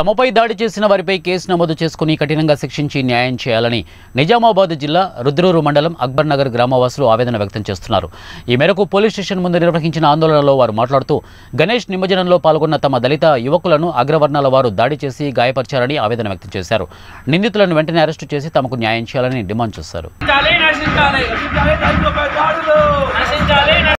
తమపై దాడి చేసిన వారిపై కేసు నమోదు చేసుకుని కఠినంగా శిక్షించి న్యాయం చేయాలని నిజామాబాద్ జిల్లా రుద్రూరు మండలం అక్బర్ నగర్ గ్రామవాసులు ఆవేదన వ్యక్తం చేస్తున్నారు ఈ మేరకు పోలీస్ స్టేషన్ ముందు నిర్వహించిన ఆందోళనలో వారు మాట్లాడుతూ గణేష్ నిమజ్జనంలో పాల్గొన్న తమ దళిత యువకులను అగ్రవర్ణాల వారు దాడి చేసి గాయపరిచారని ఆవేదన వ్యక్తం చేశారు నిందితులను వెంటనే అరెస్టు చేసి తమకు న్యాయం చేయాలని డిమాండ్ చేశారు